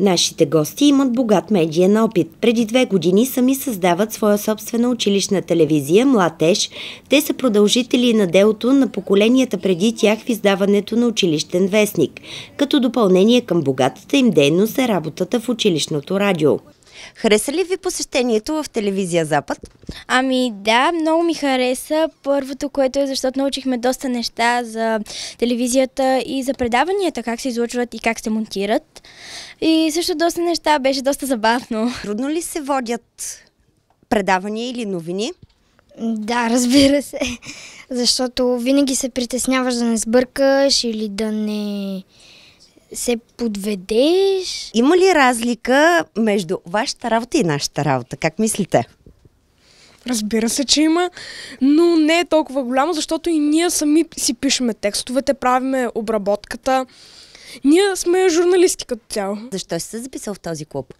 Нашите гости имат богат медиен опит. Преди две години сами създават своя собствена училищна телевизия «Младеж». Те са продължители на делото на поколенията преди тях в издаването на училищен вестник, като допълнение към богатата им дейност е работата в училищното радио. Хареса ли ви посещението в телевизия Запад? Ами да, много ми хареса. Първото, което е защото научихме доста неща за телевизията и за предаванията, как се излучват и как се монтират. И също доста неща, беше доста забавно. Трудно ли се водят предавания или новини? Да, разбира се. Защото винаги се притесняваш да не сбъркаш или да не се подведеш. Има ли разлика между вашата работа и нашата работа? Как мислите? Разбира се, че има, но не е толкова голямо, защото и ние сами си пишеме текстовете, правиме обработката, ние сме журналисти като цяло. Защо си се записал в този клуб?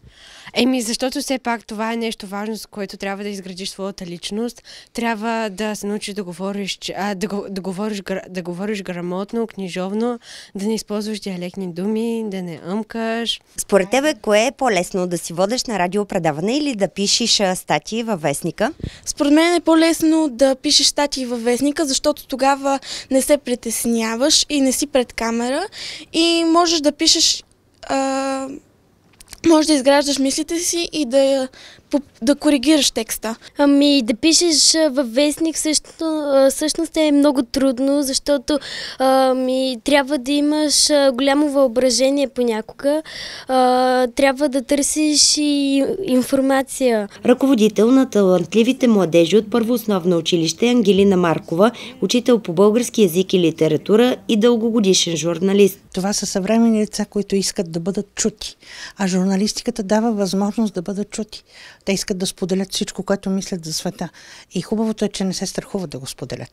Еми, защото все пак това е нещо важно, с което трябва да изградиш своята личност. Трябва да се научиш да говориш, а, да, да, говориш, да говориш грамотно, книжовно, да не използваш диалектни думи, да не ъмкаш. Според тебе, кое е по-лесно да си водиш на радиопредаване или да пишеш статии във вестника? Според мен е по-лесно да пишеш статии във вестника, защото тогава не се притесняваш и не си пред камера и можеш да пишеш, а, можеш да изграждаш мислите си и да да коригираш текста? Ами да пишеш във вестник също, всъщност е много трудно, защото ами, трябва да имаш голямо въображение понякога. А, трябва да търсиш и информация. Ръководител на талантливите младежи от първо основно училище Ангелина Маркова, учител по български язик и литература и дългогодишен журналист. Това са съвременни лица, които искат да бъдат чути, а журналистиката дава възможност да бъдат чути. Те искат да споделят всичко, което мислят за света. И хубавото е, че не се страхуват да го споделят.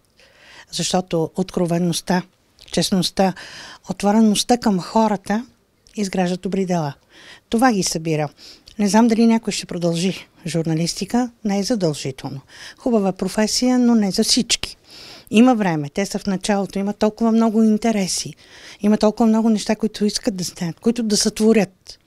Защото откровенността, честността, отвореността към хората изграждат добри дела. Това ги събира. Не знам дали някой ще продължи. Журналистика не е задължително. Хубава професия, но не за всички. Има време, те са в началото, има толкова много интереси, има толкова много неща, които искат да знаят, които да сътворят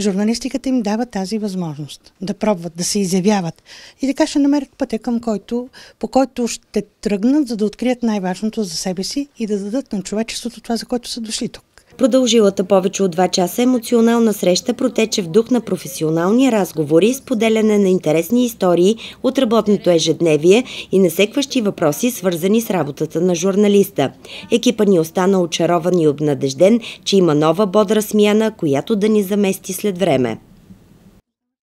журналистиката им дава тази възможност да пробват, да се изявяват и така ще намерят пътя, към който, по който ще тръгнат, за да открият най-важното за себе си и да дадат на човечеството това, за което са дошли тук. Продължилата повече от 2 часа емоционална среща протече в дух на професионални разговори, споделяне на интересни истории от работното ежедневие и насекващи въпроси, свързани с работата на журналиста. Екипа ни остана очарован и обнадежден, че има нова бодра смяна, която да ни замести след време.